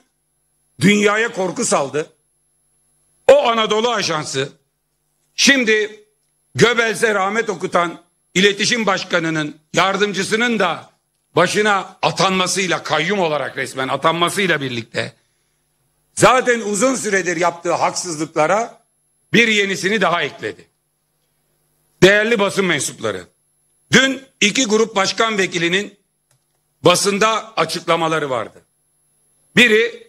dünyaya korku saldı. O Anadolu Ajansı Şimdi Göbels'e rahmet okutan iletişim başkanının yardımcısının da başına atanmasıyla kayyum olarak resmen atanmasıyla birlikte zaten uzun süredir yaptığı haksızlıklara bir yenisini daha ekledi. Değerli basın mensupları, dün iki grup başkan vekilinin basında açıklamaları vardı. Biri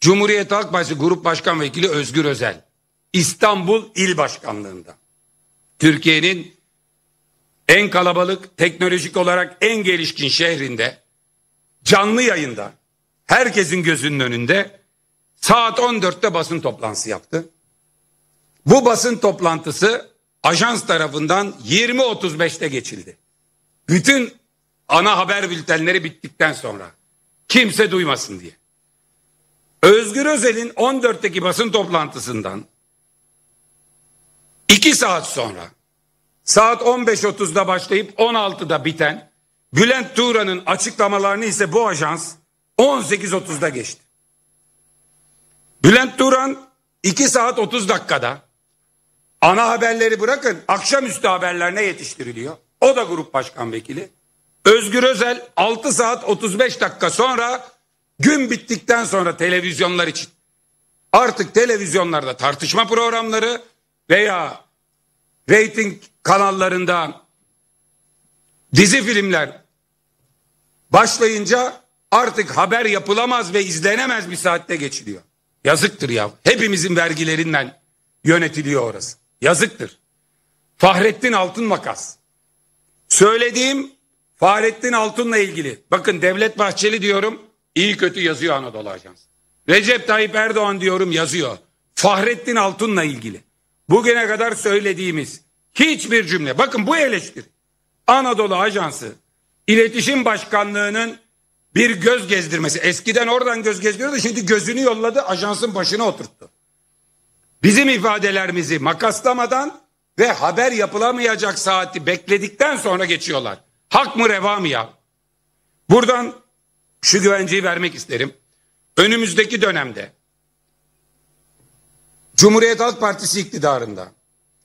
Cumhuriyet Halk Partisi Grup Başkan Vekili Özgür Özel. İstanbul İl Başkanlığı'nda. Türkiye'nin en kalabalık, teknolojik olarak en gelişkin şehrinde canlı yayında herkesin gözünün önünde saat 14'te basın toplantısı yaptı. Bu basın toplantısı ajans tarafından 20.35'te geçildi. Bütün ana haber bültenleri bittikten sonra kimse duymasın diye. Özgür Özel'in 14'teki basın toplantısından 2 saat sonra saat 15.30'da başlayıp 16'da biten Bülent Tuğra'nın açıklamalarını ise bu ajans 18.30'da geçti. Bülent Turan 2 saat 30 dakikada ana haberleri bırakın akşamüstü haberlerine yetiştiriliyor. O da grup başkan vekili. Özgür Özel 6 saat 35 dakika sonra gün bittikten sonra televizyonlar için. Artık televizyonlarda tartışma programları veya reyting kanallarında dizi filmler başlayınca artık haber yapılamaz ve izlenemez bir saatte geçiliyor. Yazıktır ya. Hepimizin vergilerinden yönetiliyor orası. Yazıktır. Fahrettin Altın Makas. Söylediğim Fahrettin Altun'la ilgili. Bakın Devlet Bahçeli diyorum. iyi kötü yazıyor Anadolu Ajansı. Recep Tayyip Erdoğan diyorum yazıyor. Fahrettin Altun'la ilgili bugüne kadar söylediğimiz hiçbir cümle bakın bu eleştiri Anadolu Ajansı İletişim Başkanlığı'nın bir göz gezdirmesi. Eskiden oradan göz gezdiriyordu şimdi gözünü yolladı ajansın başına oturttu. Bizim ifadelerimizi makaslamadan ve haber yapılamayacak saati bekledikten sonra geçiyorlar. Hak mı reva mı ya? Buradan şu güvenceyi vermek isterim. Önümüzdeki dönemde Cumhuriyet Halk Partisi iktidarında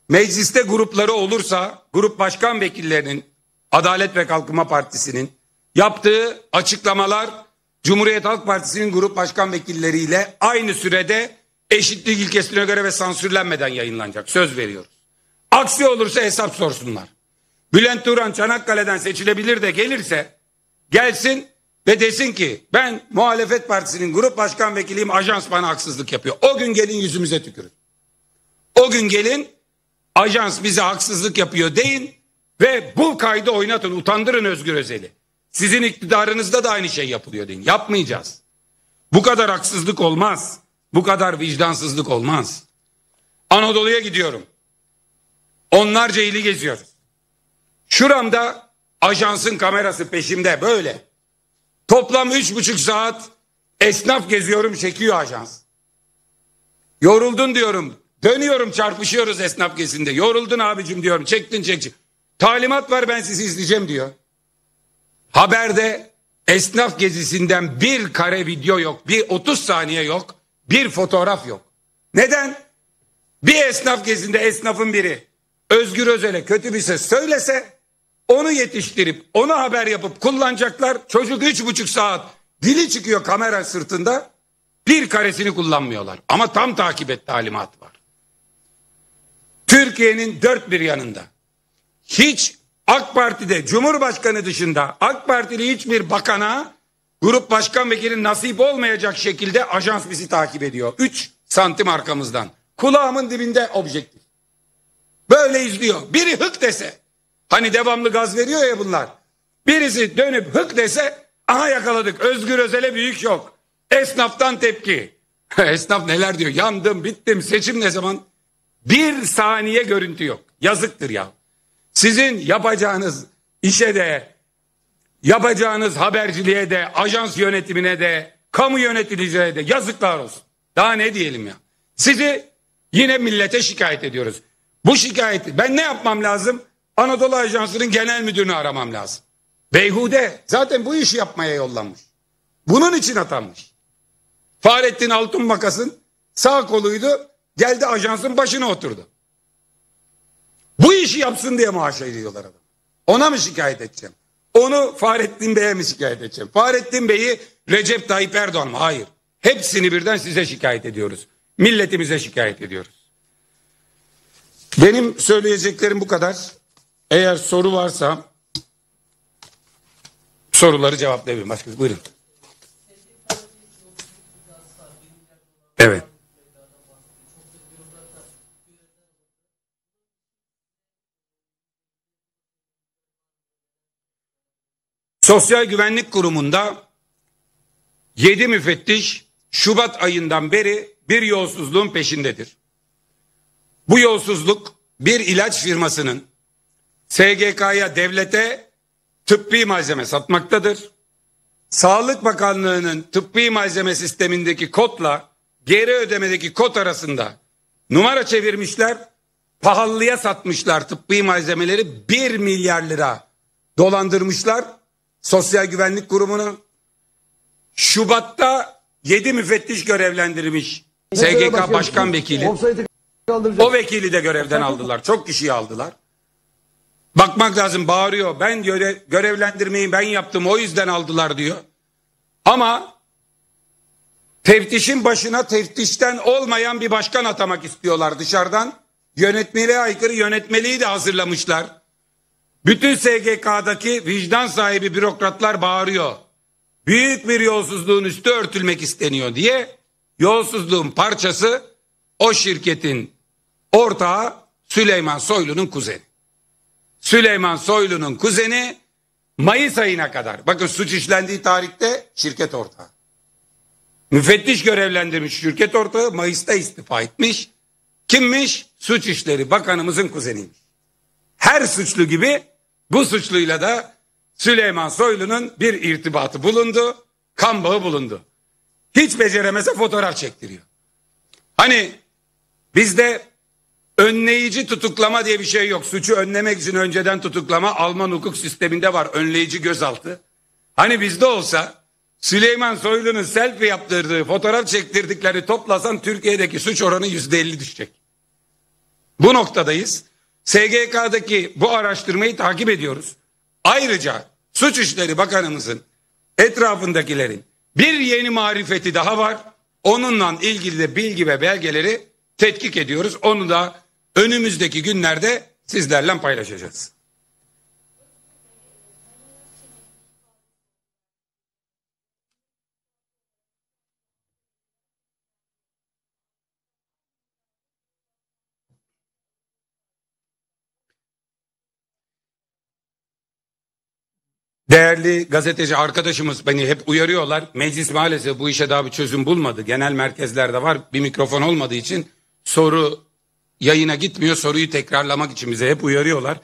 mecliste grupları olursa grup başkan vekillerinin Adalet ve Kalkınma Partisi'nin yaptığı açıklamalar Cumhuriyet Halk Partisi'nin grup başkan vekilleriyle aynı sürede eşitlik ilkesine göre ve sansürlenmeden yayınlanacak. Söz veriyoruz. Aksi olursa hesap sorsunlar. Bülent Turan Çanakkale'den seçilebilir de gelirse gelsin ve desin ki ben muhalefet partisinin grup başkan vekiliyim ajans bana haksızlık yapıyor. O gün gelin yüzümüze tükürün. O gün gelin ajans bize haksızlık yapıyor deyin ve bu kaydı oynatın utandırın Özgür Özel'i. Sizin iktidarınızda da aynı şey yapılıyor deyin. Yapmayacağız. Bu kadar haksızlık olmaz. Bu kadar vicdansızlık olmaz. Anadolu'ya gidiyorum. Onlarca ili geziyoruz. Şuramda ajansın kamerası peşimde böyle. Toplam üç buçuk saat esnaf geziyorum çekiyor ajans. Yoruldun diyorum. Dönüyorum çarpışıyoruz esnaf gezinde. Yoruldun abicim diyorum. Çektin çektin. Talimat var ben sizi izleyeceğim diyor. Haberde esnaf gezisinden bir kare video yok. Bir 30 saniye yok. Bir fotoğraf yok. Neden? Bir esnaf gezinde esnafın biri Özgür Özel'e kötü bir ses söylese onu yetiştirip ona haber yapıp kullanacaklar. Çocuk üç buçuk saat dili çıkıyor kamera sırtında. Bir karesini kullanmıyorlar. Ama tam takip et talimat var. Türkiye'nin dört bir yanında. Hiç AK Parti'de Cumhurbaşkanı dışında AK Partili hiçbir bakana grup başkan vekili nasip olmayacak şekilde ajans bizi takip ediyor. Üç santim arkamızdan. Kulağımın dibinde objektif. Böyle izliyor. Biri hık dese Hani devamlı gaz veriyor ya bunlar. Birisi dönüp hık dese aha yakaladık Özgür Özel'e büyük yok. Esnaftan tepki. Esnaf neler diyor yandım bittim seçim ne zaman? Bir saniye görüntü yok. Yazıktır ya. Sizin yapacağınız işe de yapacağınız haberciliğe de ajans yönetimine de kamu yöneticilere de yazıklar olsun. Daha ne diyelim ya. Sizi yine millete şikayet ediyoruz. Bu şikayeti ben ne yapmam lazım? Anadolu Ajansı'nın genel müdürünü aramam lazım. Beyhude zaten bu işi yapmaya yollanmış. Bunun için atanmış. Fahrettin Makas'ın sağ koluydu. Geldi ajansın başına oturdu. Bu işi yapsın diye maaş ediyorlar adam. Ona mı şikayet edeceğim? Onu Fahrettin Bey'e mi şikayet edeceğim? Fahrettin Bey'i Recep Tayyip Erdoğan mı? Hayır. Hepsini birden size şikayet ediyoruz. Milletimize şikayet ediyoruz. Benim söyleyeceklerim bu kadar. Eğer soru varsa soruları cevaplayabilirim. Başka şey- buyurun. Evet. Sosyal Güvenlik Kurumu'nda 7 müfettiş Şubat ayından beri bir yolsuzluğun peşindedir. Bu yolsuzluk bir ilaç firmasının SGK'ya devlete tıbbi malzeme satmaktadır. Sağlık Bakanlığı'nın tıbbi malzeme sistemindeki kodla geri ödemedeki kod arasında numara çevirmişler, pahalıya satmışlar tıbbi malzemeleri 1 milyar lira dolandırmışlar Sosyal Güvenlik Kurumu'nu. Şubat'ta 7 müfettiş görevlendirmiş SGK Başkan Vekili. O vekili de görevden aldılar. Çok kişiyi aldılar. Bakmak lazım bağırıyor. Ben göre, görevlendirmeyi ben yaptım o yüzden aldılar diyor. Ama teftişin başına teftişten olmayan bir başkan atamak istiyorlar dışarıdan. Yönetmeliğe aykırı yönetmeliği de hazırlamışlar. Bütün SGK'daki vicdan sahibi bürokratlar bağırıyor. Büyük bir yolsuzluğun üstü örtülmek isteniyor diye yolsuzluğun parçası o şirketin ortağı Süleyman Soylu'nun kuzeni. Süleyman Soylu'nun kuzeni Mayıs ayına kadar. Bakın suç işlendiği tarihte şirket ortağı. Müfettiş görevlendirmiş şirket ortağı Mayıs'ta istifa etmiş. Kimmiş? Suç işleri Bakanımızın kuzeniymiş. Her suçlu gibi bu suçluyla da Süleyman Soylu'nun bir irtibatı bulundu. Kan bağı bulundu. Hiç beceremese fotoğraf çektiriyor. Hani bizde Önleyici tutuklama diye bir şey yok. Suçu önlemek için önceden tutuklama Alman hukuk sisteminde var. Önleyici gözaltı. Hani bizde olsa Süleyman Soylu'nun selfie yaptırdığı, fotoğraf çektirdikleri toplasan Türkiye'deki suç oranı yüzde elli düşecek. Bu noktadayız. SGK'daki bu araştırmayı takip ediyoruz. Ayrıca Suç İşleri Bakanımızın etrafındakilerin bir yeni marifeti daha var. Onunla ilgili de bilgi ve belgeleri tetkik ediyoruz. Onu da önümüzdeki günlerde sizlerle paylaşacağız. Değerli gazeteci arkadaşımız beni hep uyarıyorlar. Meclis maalesef bu işe daha bir çözüm bulmadı. Genel merkezlerde var bir mikrofon olmadığı için soru yayına gitmiyor soruyu tekrarlamak için bize hep uyarıyorlar.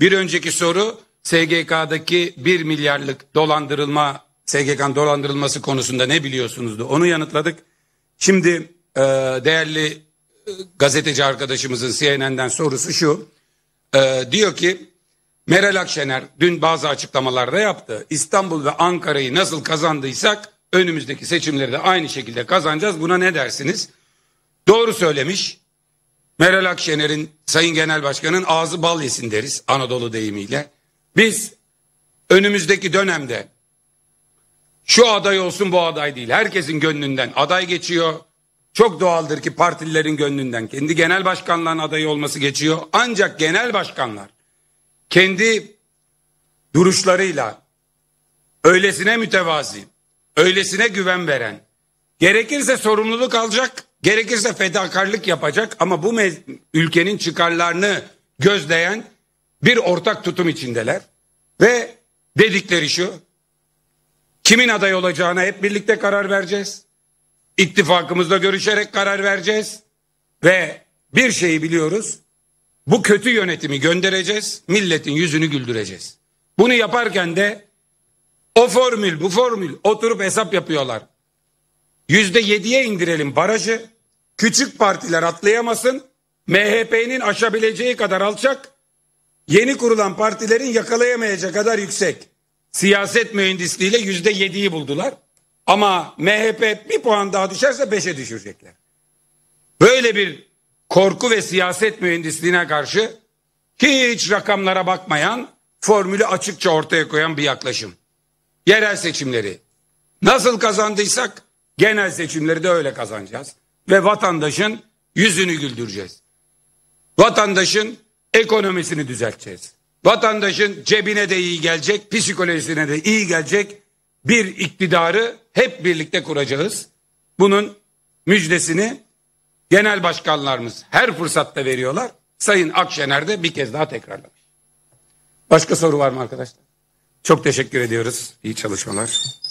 Bir önceki soru SGK'daki 1 milyarlık dolandırılma, SGK'nın dolandırılması konusunda ne biliyorsunuzdu? Onu yanıtladık. Şimdi e, değerli e, gazeteci arkadaşımızın CNN'den sorusu şu. E, diyor ki Meral Akşener dün bazı açıklamalarda yaptı. İstanbul ve Ankara'yı nasıl kazandıysak önümüzdeki seçimleri de aynı şekilde kazanacağız. Buna ne dersiniz? Doğru söylemiş. Meral Akşener'in Sayın Genel Başkan'ın ağzı bal yesin deriz Anadolu deyimiyle. Biz önümüzdeki dönemde şu aday olsun bu aday değil. Herkesin gönlünden aday geçiyor. Çok doğaldır ki partililerin gönlünden kendi genel başkanların adayı olması geçiyor. Ancak genel başkanlar kendi duruşlarıyla öylesine mütevazi, öylesine güven veren, gerekirse sorumluluk alacak Gerekirse fedakarlık yapacak ama bu ülkenin çıkarlarını gözleyen bir ortak tutum içindeler. Ve dedikleri şu, kimin aday olacağına hep birlikte karar vereceğiz. İttifakımızda görüşerek karar vereceğiz. Ve bir şeyi biliyoruz, bu kötü yönetimi göndereceğiz, milletin yüzünü güldüreceğiz. Bunu yaparken de o formül bu formül oturup hesap yapıyorlar. Yüzde yediye indirelim barajı küçük partiler atlayamasın. MHP'nin aşabileceği kadar alçak, yeni kurulan partilerin yakalayamayacağı kadar yüksek. Siyaset mühendisliğiyle yüzde yediyi buldular. Ama MHP bir puan daha düşerse beşe düşürecekler. Böyle bir korku ve siyaset mühendisliğine karşı hiç rakamlara bakmayan, formülü açıkça ortaya koyan bir yaklaşım. Yerel seçimleri nasıl kazandıysak genel seçimleri de öyle kazanacağız ve vatandaşın yüzünü güldüreceğiz. Vatandaşın ekonomisini düzelteceğiz. Vatandaşın cebine de iyi gelecek, psikolojisine de iyi gelecek bir iktidarı hep birlikte kuracağız. Bunun müjdesini genel başkanlarımız her fırsatta veriyorlar. Sayın Akşener de bir kez daha tekrarlamış. Başka soru var mı arkadaşlar? Çok teşekkür ediyoruz. İyi çalışmalar.